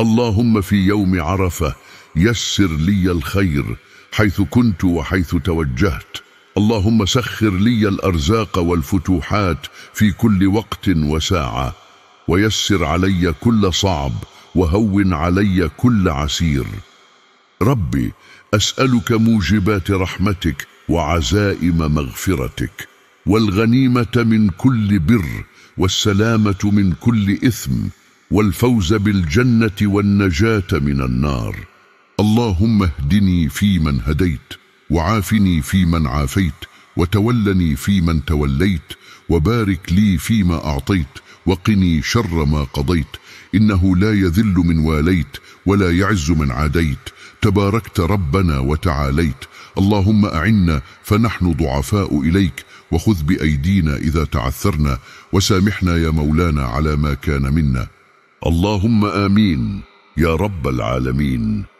اللهم في يوم عرفة يسر لي الخير حيث كنت وحيث توجهت اللهم سخر لي الأرزاق والفتوحات في كل وقت وساعة ويسر علي كل صعب وهون علي كل عسير ربي أسألك موجبات رحمتك وعزائم مغفرتك والغنيمة من كل بر والسلامة من كل إثم والفوز بالجنة والنجاة من النار اللهم اهدني فيمن هديت وعافني فيمن عافيت وتولني فيمن توليت وبارك لي فيما أعطيت وقني شر ما قضيت إنه لا يذل من واليت ولا يعز من عاديت تباركت ربنا وتعاليت اللهم أعنا فنحن ضعفاء إليك وخذ بأيدينا إذا تعثرنا وسامحنا يا مولانا على ما كان منا اللهم آمين يا رب العالمين